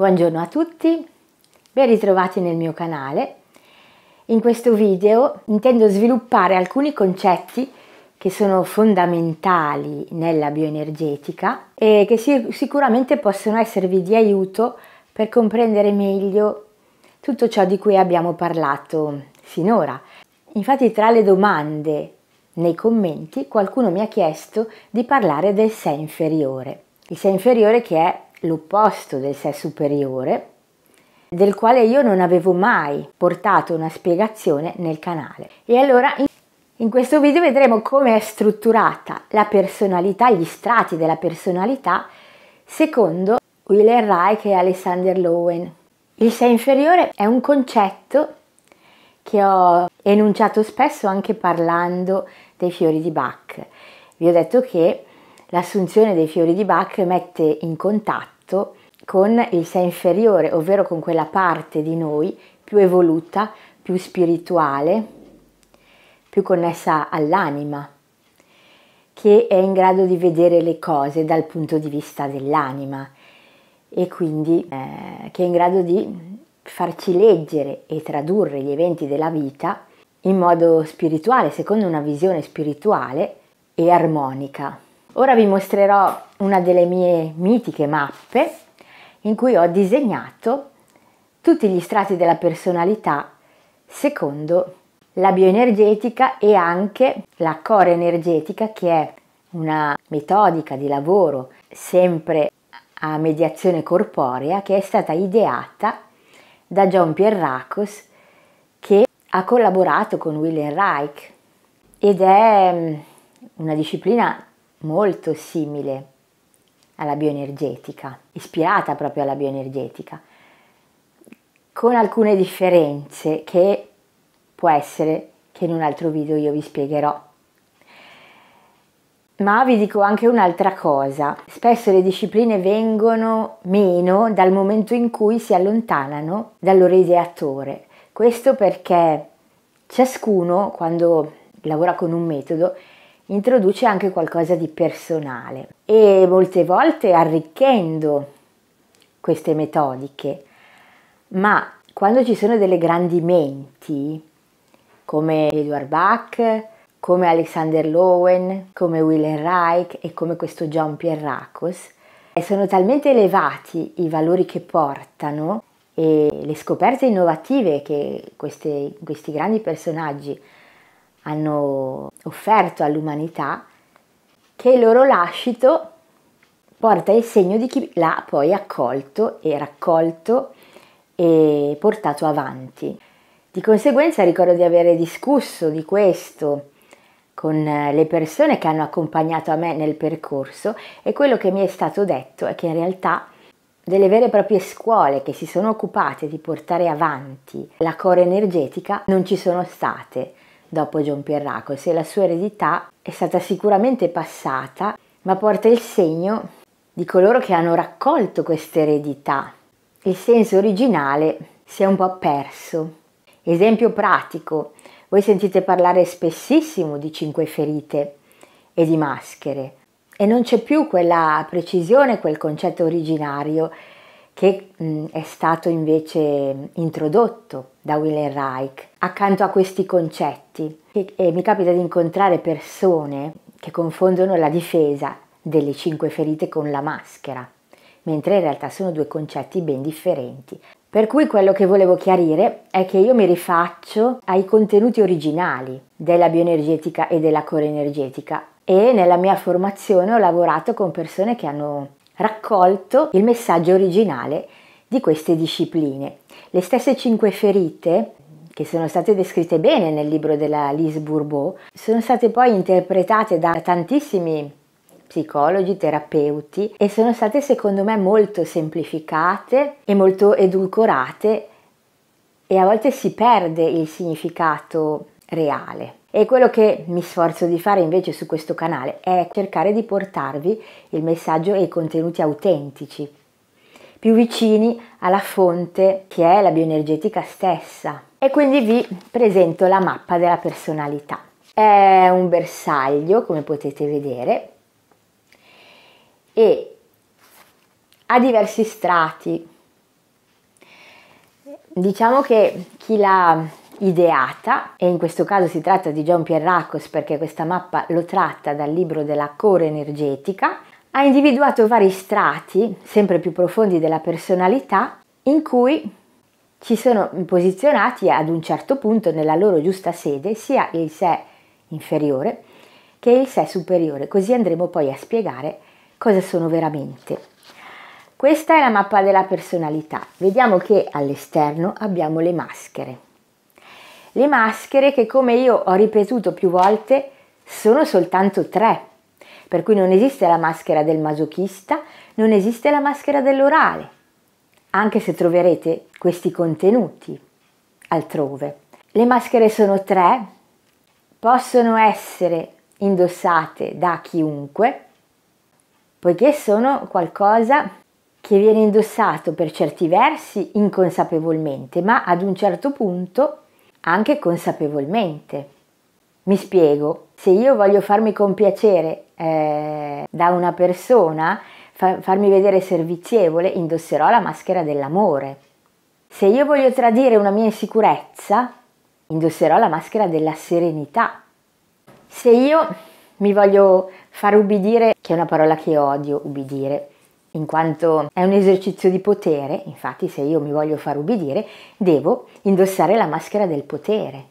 Buongiorno a tutti, ben ritrovati nel mio canale. In questo video intendo sviluppare alcuni concetti che sono fondamentali nella bioenergetica e che sicuramente possono esservi di aiuto per comprendere meglio tutto ciò di cui abbiamo parlato sinora. Infatti tra le domande nei commenti qualcuno mi ha chiesto di parlare del sé inferiore. Il sé inferiore che è l'opposto del sé superiore, del quale io non avevo mai portato una spiegazione nel canale. E allora in questo video vedremo come è strutturata la personalità, gli strati della personalità secondo Wheeler Reich e Alexander Lowen. Il sé inferiore è un concetto che ho enunciato spesso anche parlando dei fiori di Bach. Vi ho detto che L'assunzione dei fiori di Bach mette in contatto con il sé inferiore, ovvero con quella parte di noi più evoluta, più spirituale, più connessa all'anima, che è in grado di vedere le cose dal punto di vista dell'anima e quindi eh, che è in grado di farci leggere e tradurre gli eventi della vita in modo spirituale, secondo una visione spirituale e armonica. Ora vi mostrerò una delle mie mitiche mappe in cui ho disegnato tutti gli strati della personalità secondo la bioenergetica e anche la core energetica che è una metodica di lavoro sempre a mediazione corporea che è stata ideata da John Pierracos che ha collaborato con William Reich ed è mm, una disciplina molto simile alla bioenergetica, ispirata proprio alla bioenergetica, con alcune differenze che può essere che in un altro video io vi spiegherò. Ma vi dico anche un'altra cosa, spesso le discipline vengono meno dal momento in cui si allontanano dal loro ideatore. Questo perché ciascuno, quando lavora con un metodo, introduce anche qualcosa di personale e molte volte arricchendo queste metodiche. Ma quando ci sono delle grandi menti, come Eduard Bach, come Alexander Lowen, come Willem Reich e come questo John Pierracos, eh, sono talmente elevati i valori che portano e le scoperte innovative che queste, questi grandi personaggi hanno offerto all'umanità che il loro lascito porta il segno di chi l'ha poi accolto e raccolto e portato avanti. Di conseguenza ricordo di avere discusso di questo con eh, le persone che hanno accompagnato a me nel percorso e quello che mi è stato detto è che in realtà delle vere e proprie scuole che si sono occupate di portare avanti la core energetica non ci sono state dopo John Pierraco, se la sua eredità è stata sicuramente passata, ma porta il segno di coloro che hanno raccolto questa eredità. Il senso originale si è un po' perso. Esempio pratico, voi sentite parlare spessissimo di cinque ferite e di maschere e non c'è più quella precisione, quel concetto originario che mh, è stato invece introdotto da Wilhelm Reich accanto a questi concetti. E, e mi capita di incontrare persone che confondono la difesa delle cinque ferite con la maschera, mentre in realtà sono due concetti ben differenti. Per cui quello che volevo chiarire è che io mi rifaccio ai contenuti originali della bioenergetica e della core energetica e nella mia formazione ho lavorato con persone che hanno raccolto il messaggio originale di queste discipline. Le stesse cinque ferite che sono state descritte bene nel libro della Lise Bourbeau, sono state poi interpretate da tantissimi psicologi, terapeuti e sono state secondo me molto semplificate e molto edulcorate e a volte si perde il significato reale. E quello che mi sforzo di fare invece su questo canale è cercare di portarvi il messaggio e i contenuti autentici, più vicini alla fonte che è la bioenergetica stessa. E quindi vi presento la mappa della personalità. È un bersaglio, come potete vedere, e ha diversi strati. Diciamo che chi la ideata e in questo caso si tratta di John Pierre Rackos perché questa mappa lo tratta dal libro della core energetica, ha individuato vari strati, sempre più profondi della personalità, in cui ci sono posizionati ad un certo punto nella loro giusta sede sia il sé inferiore che il sé superiore, così andremo poi a spiegare cosa sono veramente. Questa è la mappa della personalità. Vediamo che all'esterno abbiamo le maschere le maschere che come io ho ripetuto più volte sono soltanto tre. Per cui non esiste la maschera del masochista, non esiste la maschera dell'orale, anche se troverete questi contenuti altrove. Le maschere sono tre, possono essere indossate da chiunque, poiché sono qualcosa che viene indossato per certi versi inconsapevolmente, ma ad un certo punto anche consapevolmente. Mi spiego, se io voglio farmi compiacere eh, da una persona, fa- farmi vedere servizievole, indosserò la maschera dell'amore. Se io voglio tradire una mia insicurezza, indosserò la maschera della serenità. Se io mi voglio far ubbidire, che è una parola che odio, ubbidire, in quanto è un esercizio di potere, infatti se io mi voglio far ubbidire devo indossare la maschera del potere.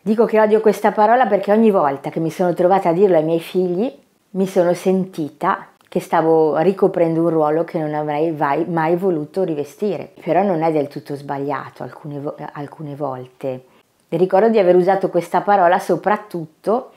Dico che odio questa parola perché ogni volta che mi sono trovata a dirlo ai miei figli mi sono sentita che stavo ricoprendo un ruolo che non avrei mai voluto rivestire, però non è del tutto sbagliato alcune, alcune volte. Ricordo di aver usato questa parola soprattutto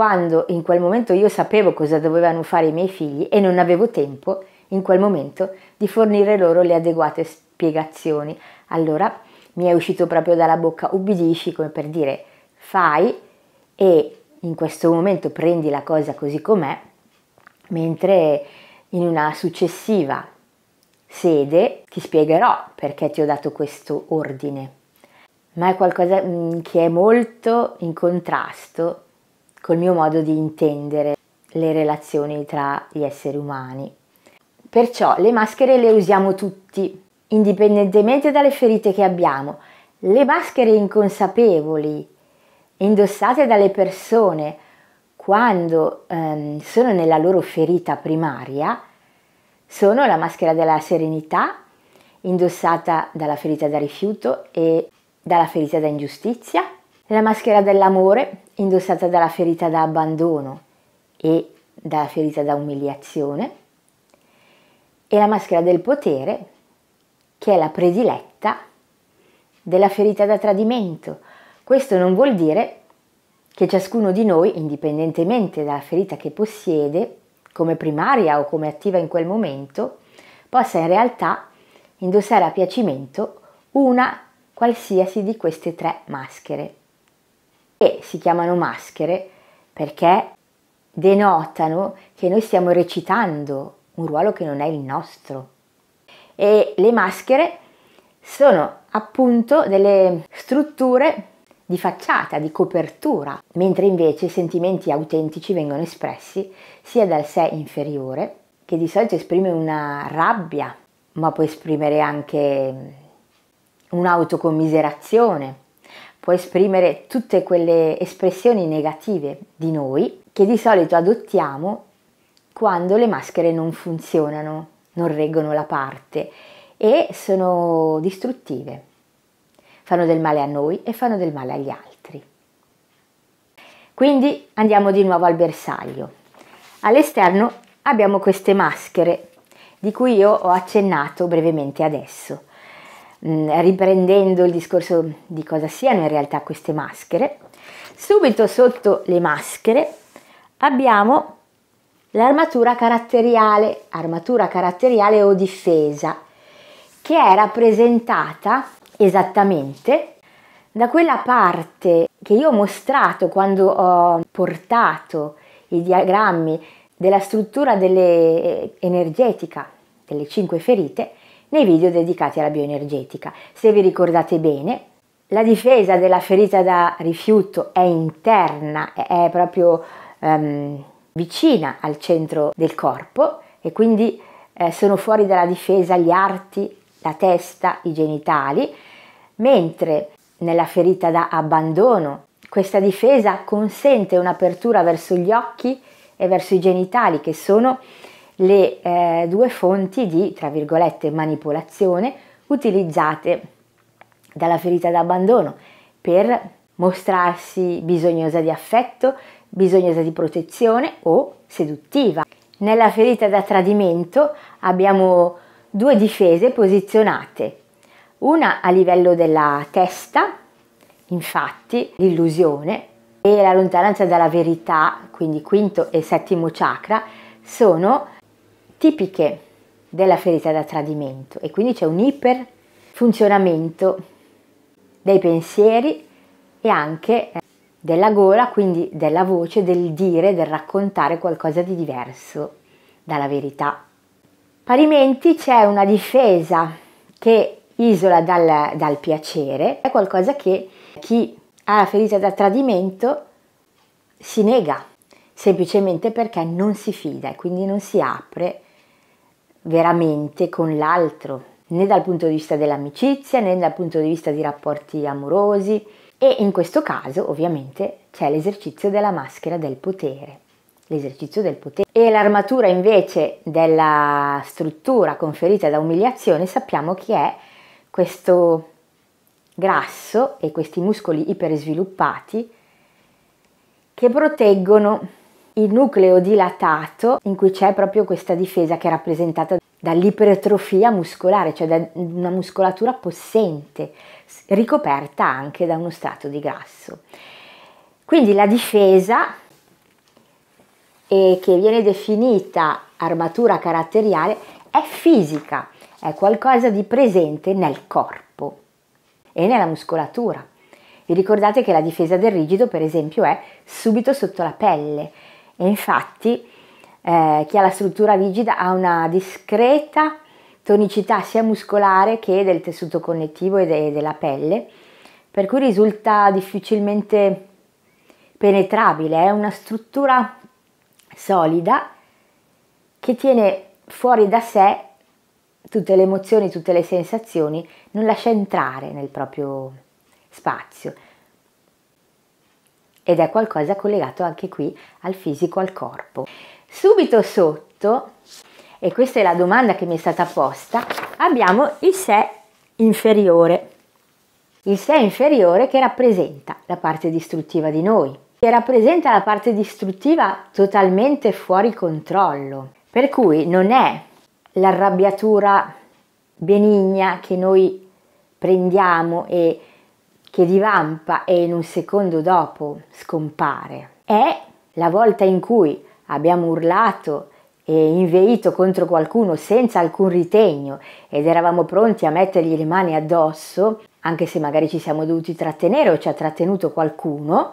quando in quel momento io sapevo cosa dovevano fare i miei figli e non avevo tempo in quel momento di fornire loro le adeguate spiegazioni. Allora mi è uscito proprio dalla bocca ubbidisci come per dire fai e in questo momento prendi la cosa così com'è, mentre in una successiva sede ti spiegherò perché ti ho dato questo ordine. Ma è qualcosa mm, che è molto in contrasto col ecco mio modo di intendere le relazioni tra gli esseri umani. Perciò le maschere le usiamo tutti, indipendentemente dalle ferite che abbiamo. Le maschere inconsapevoli, indossate dalle persone quando ehm, sono nella loro ferita primaria, sono la maschera della serenità, indossata dalla ferita da rifiuto e dalla ferita da ingiustizia, la maschera dell'amore, indossata dalla ferita da abbandono e dalla ferita da umiliazione, e la maschera del potere, che è la prediletta della ferita da tradimento. Questo non vuol dire che ciascuno di noi, indipendentemente dalla ferita che possiede, come primaria o come attiva in quel momento, possa in realtà indossare a piacimento una qualsiasi di queste tre maschere e si chiamano maschere perché denotano che noi stiamo recitando un ruolo che non è il nostro. E le maschere sono appunto delle strutture di facciata, di copertura, mentre invece i sentimenti autentici vengono espressi sia dal sé inferiore, che di solito esprime una rabbia, ma può esprimere anche un'autocommiserazione, può esprimere tutte quelle espressioni negative di noi che di solito adottiamo quando le maschere non funzionano, non reggono la parte e sono distruttive. Fanno del male a noi e fanno del male agli altri. Quindi andiamo di nuovo al bersaglio. All'esterno abbiamo queste maschere di cui io ho accennato brevemente adesso. Mm, riprendendo il discorso di cosa siano in realtà queste maschere, subito sotto le maschere abbiamo l'armatura caratteriale, armatura caratteriale o difesa, che è rappresentata esattamente da quella parte che io ho mostrato quando ho portato i diagrammi della struttura eh, energetica delle cinque ferite nei video dedicati alla bioenergetica. Se vi ricordate bene, la difesa della ferita da rifiuto è interna, è proprio um, vicina al centro del corpo e quindi eh, sono fuori dalla difesa gli arti, la testa, i genitali, mentre nella ferita da abbandono questa difesa consente un'apertura verso gli occhi e verso i genitali che sono le eh, due fonti di, tra virgolette, manipolazione utilizzate dalla ferita d'abbandono per mostrarsi bisognosa di affetto, bisognosa di protezione o seduttiva. Nella ferita da tradimento abbiamo due difese posizionate, una a livello della testa, infatti l'illusione e la lontananza dalla verità, quindi quinto e settimo chakra, sono tipiche della ferita da tradimento e quindi c'è un iper funzionamento dei pensieri e anche eh, della gola, quindi della voce, del dire, del raccontare qualcosa di diverso dalla verità. Parimenti c'è una difesa che isola dal, dal piacere, è qualcosa che chi ha la ferita da tradimento si nega semplicemente perché non si fida e quindi non si apre veramente con l'altro, né dal punto di vista dell'amicizia né dal punto di vista di rapporti amorosi e in questo caso ovviamente c'è l'esercizio della maschera del potere l'esercizio del potere. E l'armatura invece della struttura conferita da umiliazione sappiamo che è questo grasso e questi muscoli ipersviluppati che proteggono il nucleo dilatato in cui c'è proprio questa difesa che è rappresentata dall'ipertrofia muscolare, cioè da una muscolatura possente, ricoperta anche da uno strato di grasso. Quindi la difesa, eh, che viene definita armatura caratteriale, è fisica, è qualcosa di presente nel corpo e nella muscolatura. Vi ricordate che la difesa del rigido, per esempio, è subito sotto la pelle, e infatti eh, chi ha la struttura rigida ha una discreta tonicità sia muscolare che del tessuto connettivo e de della pelle, per cui risulta difficilmente penetrabile, è una struttura solida che tiene fuori da sé tutte le emozioni, tutte le sensazioni, non lascia entrare nel proprio spazio ed è qualcosa collegato anche qui al fisico, al corpo. Subito sotto, e questa è la domanda che mi è stata posta, abbiamo il sé inferiore. Il sé inferiore che rappresenta la parte distruttiva di noi, che rappresenta la parte distruttiva totalmente fuori controllo, per cui non è l'arrabbiatura benigna che noi prendiamo e che divampa e in un secondo dopo scompare, è la volta in cui abbiamo urlato e inveito contro qualcuno senza alcun ritegno ed eravamo pronti a mettergli le mani addosso, anche se magari ci siamo dovuti trattenere o ci ha trattenuto qualcuno,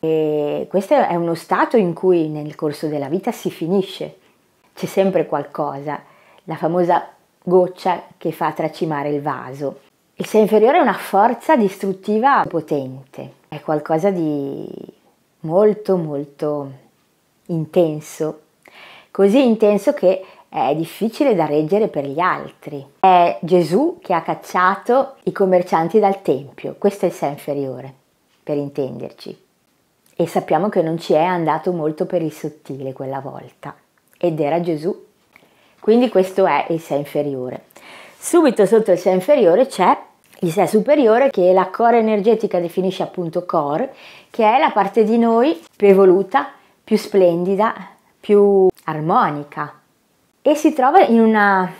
e questo è uno stato in cui nel corso della vita si finisce, c'è sempre qualcosa, la famosa goccia che fa tracimare il vaso. Il sé inferiore è una forza distruttiva potente, è qualcosa di molto molto intenso, così intenso che è difficile da reggere per gli altri. È Gesù che ha cacciato i commercianti dal Tempio, questo è il sé inferiore, per intenderci. E sappiamo che non ci è andato molto per il sottile quella volta, ed era Gesù. Quindi questo è il sé inferiore. Subito sotto il sé inferiore c'è il sé superiore che la core energetica definisce appunto core, che è la parte di noi più evoluta, più splendida, più armonica e si trova in una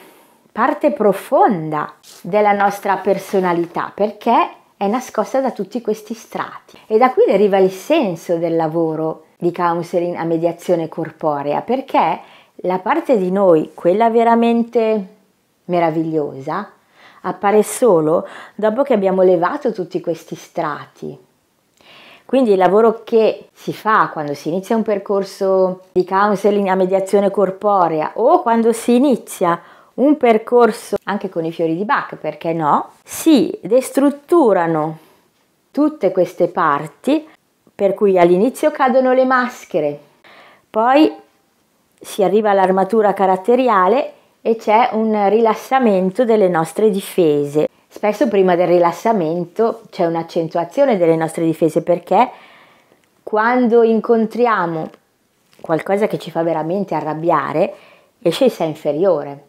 parte profonda della nostra personalità perché è nascosta da tutti questi strati e da qui deriva il senso del lavoro di counseling a mediazione corporea perché la parte di noi, quella veramente meravigliosa appare solo dopo che abbiamo levato tutti questi strati. Quindi il lavoro che si fa quando si inizia un percorso di counseling a mediazione corporea o quando si inizia un percorso anche con i fiori di Bach, perché no, si destrutturano tutte queste parti per cui all'inizio cadono le maschere, poi si arriva all'armatura caratteriale e c'è un rilassamento delle nostre difese. Spesso prima del rilassamento c'è un'accentuazione delle nostre difese perché quando incontriamo qualcosa che ci fa veramente arrabbiare, esce il sé inferiore.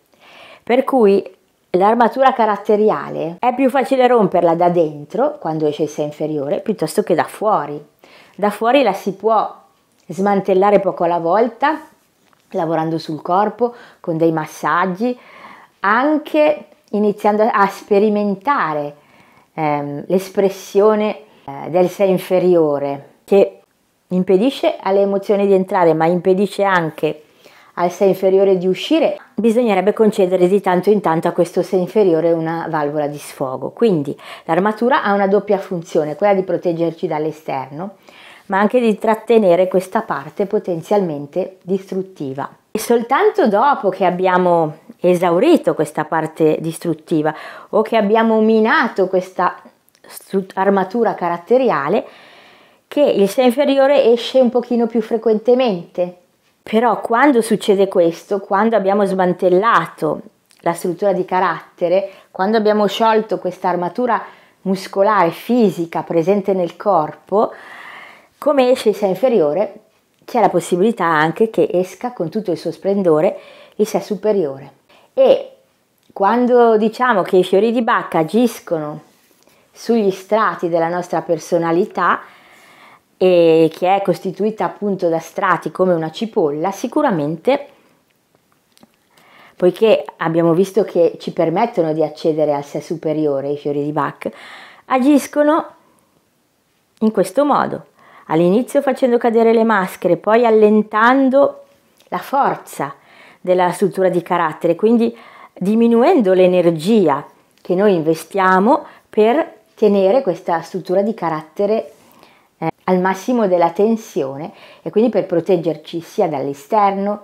Per cui l'armatura caratteriale è più facile romperla da dentro, quando esce il sé inferiore, piuttosto che da fuori. Da fuori la si può smantellare poco alla volta, lavorando sul corpo con dei massaggi, anche iniziando a sperimentare ehm, l'espressione eh, del sé inferiore che impedisce alle emozioni di entrare ma impedisce anche al sé inferiore di uscire, bisognerebbe concedere di tanto in tanto a questo sé inferiore una valvola di sfogo. Quindi l'armatura ha una doppia funzione, quella di proteggerci dall'esterno ma anche di trattenere questa parte potenzialmente distruttiva. E soltanto dopo che abbiamo esaurito questa parte distruttiva o che abbiamo minato questa armatura caratteriale, che il sé inferiore esce un pochino più frequentemente. Però quando succede questo, quando abbiamo smantellato la struttura di carattere, quando abbiamo sciolto questa armatura muscolare fisica presente nel corpo, come esce il sé inferiore, c'è la possibilità anche che esca con tutto il suo splendore il sé superiore. E quando diciamo che i fiori di Bacca agiscono sugli strati della nostra personalità, e che è costituita appunto da strati come una cipolla, sicuramente, poiché abbiamo visto che ci permettono di accedere al sé superiore i fiori di Bach, agiscono in questo modo all'inizio facendo cadere le maschere, poi allentando la forza della struttura di carattere, quindi diminuendo l'energia che noi investiamo per tenere questa struttura di carattere eh, al massimo della tensione e quindi per proteggerci sia dall'esterno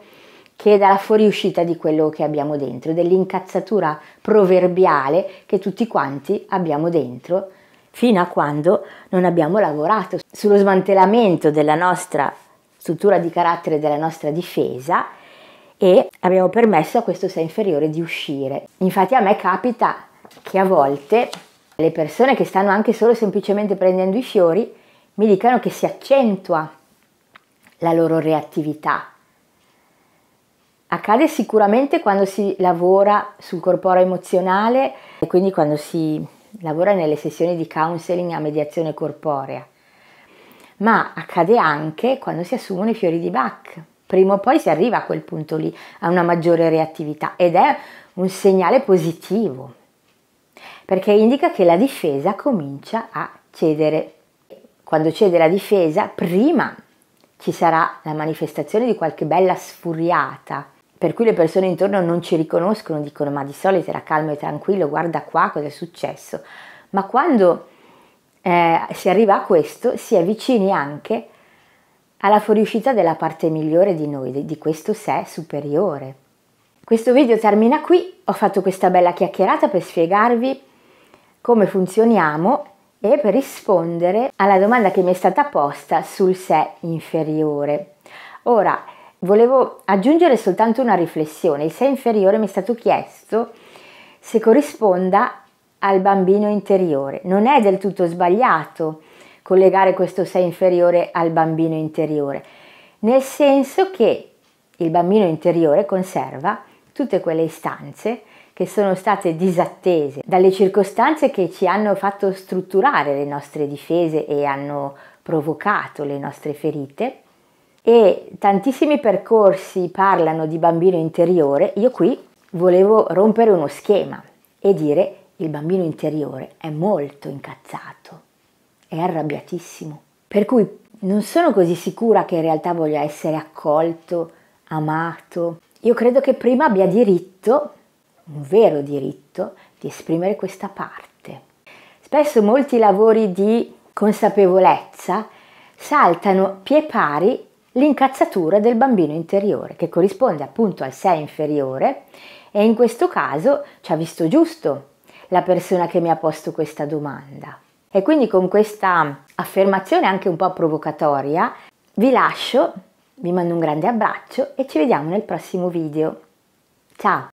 che dalla fuoriuscita di quello che abbiamo dentro, dell'incazzatura proverbiale che tutti quanti abbiamo dentro fino a quando non abbiamo lavorato sullo smantellamento della nostra struttura di carattere della nostra difesa e abbiamo permesso a questo sé inferiore di uscire. Infatti a me capita che a volte le persone che stanno anche solo semplicemente prendendo i fiori mi dicano che si accentua la loro reattività. Accade sicuramente quando si lavora sul corporeo emozionale e quindi quando si lavora nelle sessioni di counseling a mediazione corporea, ma accade anche quando si assumono i fiori di Bach. Prima o poi si arriva a quel punto lì, a una maggiore reattività ed è un segnale positivo, perché indica che la difesa comincia a cedere. Quando cede la difesa, prima ci sarà la manifestazione di qualche bella sfuriata per cui le persone intorno non ci riconoscono, dicono ma di solito era calmo e tranquillo, guarda qua cosa è successo. Ma quando eh, si arriva a questo si è vicini anche alla fuoriuscita della parte migliore di noi, di questo sé superiore. Questo video termina qui, ho fatto questa bella chiacchierata per spiegarvi come funzioniamo e per rispondere alla domanda che mi è stata posta sul sé inferiore. Ora, Volevo aggiungere soltanto una riflessione. Il 6 inferiore mi è stato chiesto se corrisponda al bambino interiore. Non è del tutto sbagliato collegare questo 6 inferiore al bambino interiore, nel senso che il bambino interiore conserva tutte quelle istanze che sono state disattese dalle circostanze che ci hanno fatto strutturare le nostre difese e hanno provocato le nostre ferite e tantissimi percorsi parlano di bambino interiore, io qui volevo rompere uno schema e dire il bambino interiore è molto incazzato, è arrabbiatissimo, per cui non sono così sicura che in realtà voglia essere accolto, amato. Io credo che prima abbia diritto, un vero diritto, di esprimere questa parte. Spesso molti lavori di consapevolezza saltano pie pari l'incazzatura del bambino interiore, che corrisponde appunto al sé inferiore e in questo caso ci ha visto giusto la persona che mi ha posto questa domanda. E quindi con questa affermazione anche un po' provocatoria vi lascio, vi mando un grande abbraccio e ci vediamo nel prossimo video. Ciao!